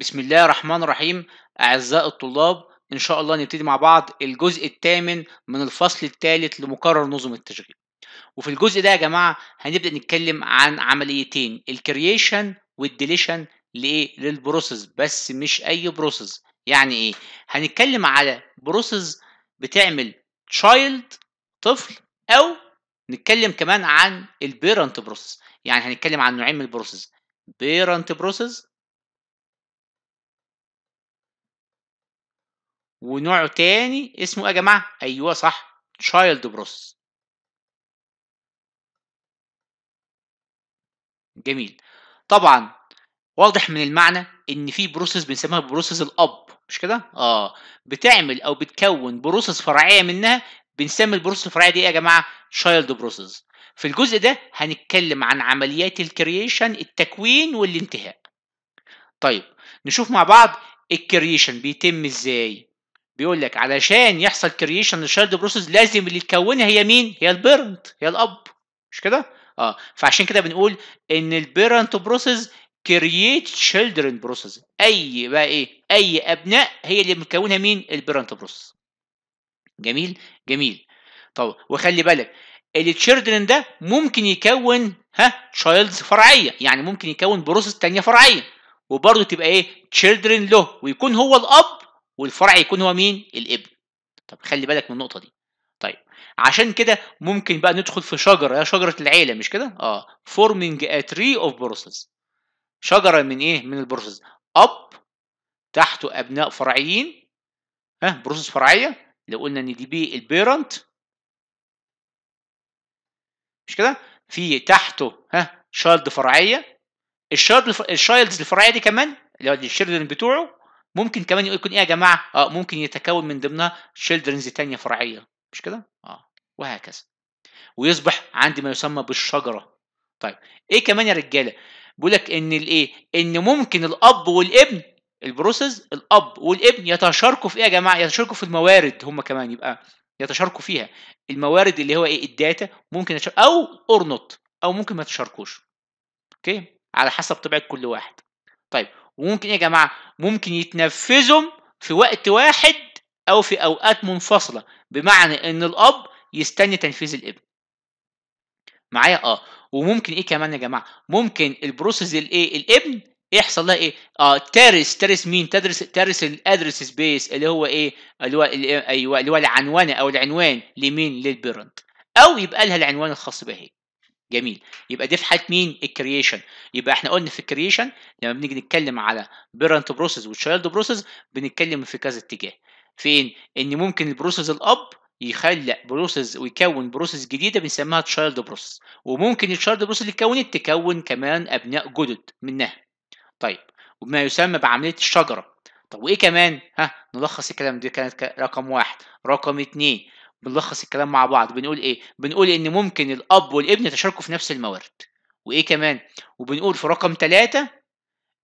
بسم الله الرحمن الرحيم أعزائي الطلاب إن شاء الله نبتدي مع بعض الجزء الثامن من الفصل الثالث لمقرر نظم التشغيل وفي الجزء ده يا جماعة هنبدأ نتكلم عن عمليتين الكرييشن والديليشن لإيه للبروسيس بس مش أي بروسيس يعني إيه هنتكلم على بروسيس بتعمل تشايلد طفل أو نتكلم كمان عن البيرنت بروسيس يعني هنتكلم عن نوعين من البروسيس بيرنت بروسيس ونوع تاني اسمه ايه يا جماعه ايوه صح تشايلد بروس جميل طبعا واضح من المعنى ان في بروسيس بنسميها بروسيس الاب مش كده اه بتعمل او بتكون بروسيس فرعيه منها بنسمي البروسيس الفرعيه دي ايه يا جماعه تشايلد بروسيس في الجزء ده هنتكلم عن عمليات الكرييشن التكوين والانتهاء طيب نشوف مع بعض الكرييشن بيتم ازاي بيقول لك علشان يحصل كرييشن للشايلد بروسس لازم اللي تكونها هي مين؟ هي البيرنت هي الاب مش كده؟ اه فعشان كده بنقول ان البيرنت بروسس كرييت شيلدرن بروسس اي بقى ايه؟ اي ابناء هي اللي مكونها مين؟ البيرنت بروسس جميل؟ جميل طب وخلي بالك التشيلدرن ده ممكن يكون ها تشايلدز فرعيه يعني ممكن يكون بروسس ثانيه فرعيه وبرضه تبقى ايه؟ تشيلدرن له ويكون هو الاب والفرع يكون هو مين الابن طب خلي بالك من النقطه دي طيب عشان كده ممكن بقى ندخل في شجره هي شجره العيله مش كده اه forming a tree of process شجره من ايه من البروسس. اب تحته ابناء فرعيين ها أه فرعيه لو قلنا ان دي بي البيرنت مش كده في تحته ها شايلد فرعيه الشايلدز الفرعيه دي كمان اللي هو الشيلدرن بتوعه ممكن كمان يكون ايه يا جماعه اه ممكن يتكون من ضمنها شيلدرنز تانية فرعيه مش كده اه وهكذا ويصبح عندي ما يسمى بالشجره طيب ايه كمان يا رجاله بيقول لك ان الايه ان ممكن الاب والابن البروسيس الاب والابن يتشاركوا في ايه يا جماعه يتشاركوا في الموارد هم كمان يبقى يتشاركوا فيها الموارد اللي هو ايه الداتا ممكن يتشارك او اورنوت او ممكن ما يتشاركوش اوكي على حسب طبيعه كل واحد طيب وممكن ايه يا جماعه ممكن يتنفذوا في وقت واحد او في اوقات منفصله بمعنى ان الاب يستني تنفيذ الابن معايا اه وممكن ايه كمان يا جماعه ممكن البروسيس الايه الابن يحصل لها ايه اه ترس ترس مين تدرس ترس الادرس سبيس اللي هو ايه اللي هو ايوه اللي هو العنوان او العنوان لمين للبيرنت او يبقى لها العنوان الخاص بها هي جميل يبقى دي في حاله مين الكرييشن يبقى احنا قلنا في الكرييشن لما بنيجي نتكلم على بيرنت بروسيس وتشايلد بروسيس بنتكلم في كذا اتجاه فين ان ممكن البروسيس الاب يخلق بروسيس ويكون بروسيس جديده بنسميها تشايلد بروسيس وممكن التشايلد بروسيس اللي اتكونت تكون كمان ابناء جدد منها طيب وما يسمى بعمليه الشجره طب وايه كمان ها نلخص الكلام ده كانت رقم واحد رقم اتنين بنلخص الكلام مع بعض بنقول ايه بنقول ان ممكن الاب والابن يتشاركوا في نفس الموارد وايه كمان وبنقول في رقم ثلاثة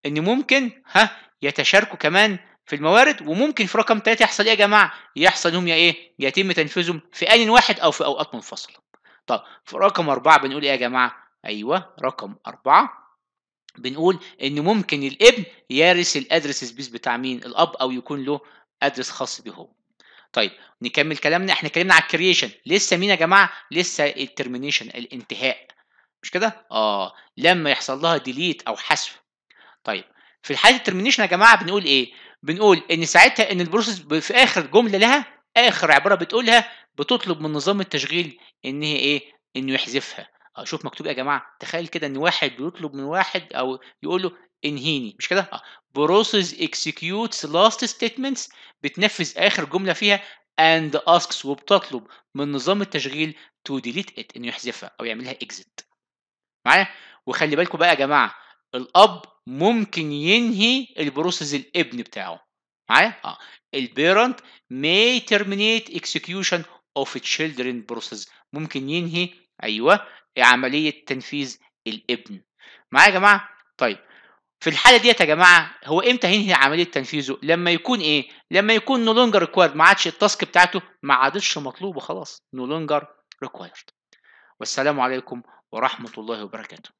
ان ممكن ها يتشاركوا كمان في الموارد وممكن في رقم ثلاثة يحصل ايه يا جماعه يحصل هم يا ايه يتم تنفيذهم في ان واحد او في اوقات منفصله طب في رقم أربعة بنقول ايه يا جماعه ايوه رقم أربعة بنقول ان ممكن الابن يارث الادرس سبيس بتاع مين الاب او يكون له ادرس خاص به هو طيب نكمل كلامنا احنا اتكلمنا على الكرييشن لسه مين يا جماعه لسه الترمينيشن الانتهاء مش كده اه لما يحصل لها ديليت او حذف طيب في حاله الترمينيشن يا جماعه بنقول ايه بنقول ان ساعتها ان البروسيس في اخر جمله لها اخر عباره بتقولها بتطلب من نظام التشغيل ان هي ايه انه يحذفها آه، شوف مكتوب إيه يا جماعه تخيل كده ان واحد بيطلب من واحد او يقول له انهيني مش كده اه بروسس executes last statements بتنفذ اخر جمله فيها and asks وبتطلب من نظام التشغيل to delete it انه يحذفها او يعملها اكزيت معايا وخلي بالكم بقى يا جماعه الاب ممكن ينهي البروسيس الابن بتاعه معايا اه البيرنت may terminate execution of children process ممكن ينهي ايوه عمليه تنفيذ الابن معايا يا جماعه طيب في الحاله ديت يا جماعه هو امتى هينهي عمليه تنفيذه لما يكون ايه لما يكون نو لونجر ريكوايرد ما عادش التاسك بتاعته ما عادش مطلوبه خلاص نو لونجر ريكوايرد والسلام عليكم ورحمه الله وبركاته